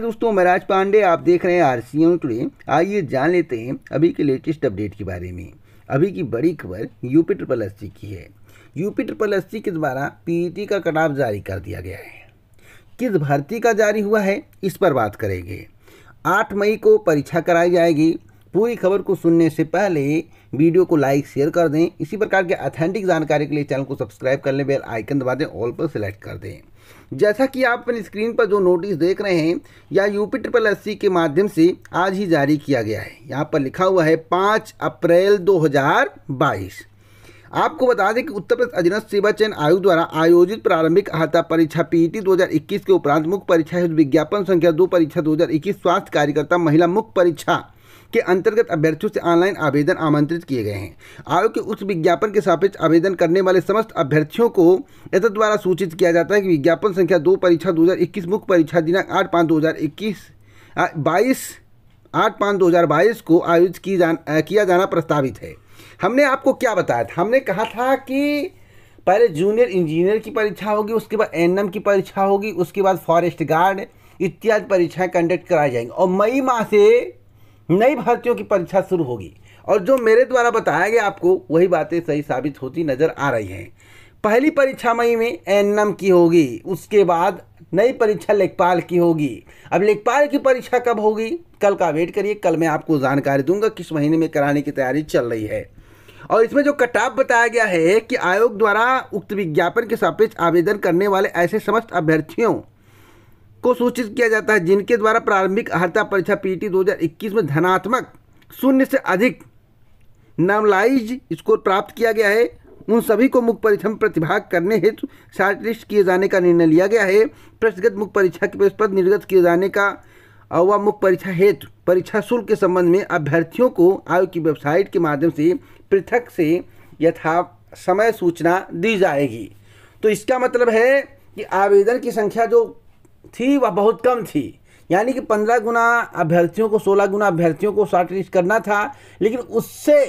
दोस्तों मैं राज पांडे आप देख रहे हैं आर सी एम टुडे आइए जान लेते हैं अभी के लेटेस्ट अपडेट के बारे में अभी की बड़ी खबर यूपी ट्रिपल अस्सी की है यूपी ट्रिपल सी के द्वारा पीईटी का कटाव जारी कर दिया गया है किस भर्ती का जारी हुआ है इस पर बात करेंगे आठ मई को परीक्षा कराई जाएगी पूरी खबर को सुनने से पहले वीडियो को लाइक शेयर कर दें इसी प्रकार के ऑथेंटिक जानकारी के लिए चैनल को सब्सक्राइब कर लें बेल आइकन दबा दें ऑल पर सिलेक्ट कर दें जैसा कि आप अपनी स्क्रीन पर जो नोटिस देख रहे हैं या यूपी ट्रिपल एस के माध्यम से आज ही जारी किया गया है यहाँ पर लिखा हुआ है पाँच अप्रैल बाईस आपको बता दें कि उत्तर प्रदेश अधीनस्थ सेवा चयन आयोग द्वारा आयोजित प्रारंभिक अहाता परीक्षा पीईटी 2021 के उपरांत मुख्य परीक्षा विज्ञापन संख्या दो परीक्षा 2021 स्वास्थ्य कार्यकर्ता महिला मुख्य परीक्षा के अंतर्गत अभ्यर्थियों से ऑनलाइन आवेदन आमंत्रित किए गए हैं आयोग के उस विज्ञापन के सापेक्ष आवेदन करने वाले समस्त अभ्यर्थियों को एतद द्वारा सूचित किया जाता है कि विज्ञापन संख्या दो परीक्षा दो मुख्य परीक्षा दिनांक आठ पाँच दो हज़ार आठ पाँच दो हज़ार बाईस को आयोजित की जान किया जाना प्रस्तावित है हमने आपको क्या बताया था हमने कहा था कि पहले जूनियर इंजीनियर की परीक्षा होगी उसके बाद एन की परीक्षा होगी उसके बाद फॉरेस्ट गार्ड इत्यादि परीक्षाएं कंडक्ट कराई जाएंगी और मई माह से नई भर्तियों की परीक्षा शुरू होगी और जो मेरे द्वारा बताया गया आपको वही बातें सही साबित होती नज़र आ रही हैं पहली परीक्षा मई में एन की होगी उसके बाद नई परीक्षा लेखपाल की होगी अब लेखपाल की परीक्षा कब होगी कल का वेट करिए कल मैं आपको जानकारी दूंगा किस महीने में कराने की तैयारी चल रही है और इसमें जो कटाप बताया गया है कि आयोग द्वारा उक्त विज्ञापन के सापेक्ष आवेदन करने वाले ऐसे समस्त अभ्यर्थियों को सूचित किया जाता है जिनके द्वारा प्रारंभिक अर्ता परीक्षा पीटी 2021 में धनात्मक शून्य से अधिक नॉर्मलाइज स्कोर प्राप्त किया गया है उन सभी को मुख्य परीक्षा में प्रतिभाग करने हेतु शार्टलिस्ट किए जाने का निर्णय लिया गया है प्रश्नगत मुख्य परीक्षा के पेश पर निर्गत किए जाने का अवा मुख्य परीक्षा हेतु परीक्षा शुल्क के संबंध में अभ्यर्थियों को आयोग की वेबसाइट के माध्यम से पृथक से यथा समय सूचना दी जाएगी तो इसका मतलब है कि आवेदन की संख्या जो थी वह बहुत कम थी यानी कि पंद्रह गुना अभ्यर्थियों को सोलह गुना अभ्यर्थियों को शॉर्ट लिस्ट करना था लेकिन उससे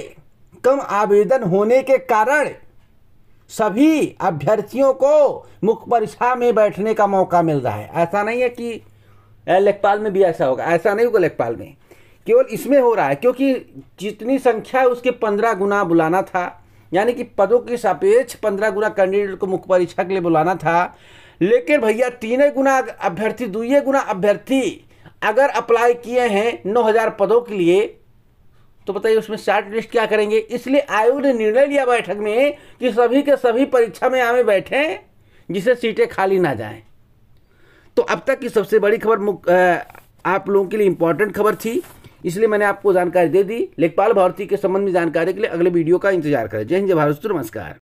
कम आवेदन होने के कारण सभी अभ्यर्थियों को मुख्य परीक्षा में बैठने का मौका मिल रहा है ऐसा नहीं है कि लेखपाल में भी ऐसा होगा ऐसा नहीं होगा लेखपाल में केवल इसमें हो रहा है क्योंकि जितनी संख्या है उसके पंद्रह गुना बुलाना था यानी कि पदों के सापेक्ष पंद्रह गुना कैंडिडेट को मुख्य परीक्षा के लिए बुलाना था लेकिन भैया तीन गुना अभ्यर्थी दुए गुना अभ्यर्थी अगर अप्लाई किए हैं नौ हजार पदों के लिए तो बताइए उसमें शार्ट लिस्ट क्या करेंगे इसलिए आयोग ने निर्णय लिया बैठक में कि सभी के सभी परीक्षा में आवे बैठे जिससे सीटें खाली ना जाएं तो अब तक की सबसे बड़ी खबर आप लोगों के लिए इंपॉर्टेंट खबर थी इसलिए मैंने आपको जानकारी दे दी लेखपाल भारती के संबंध में जानकारी के लिए अगले वीडियो का इंतजार करें जय हिंद जय भारत नमस्कार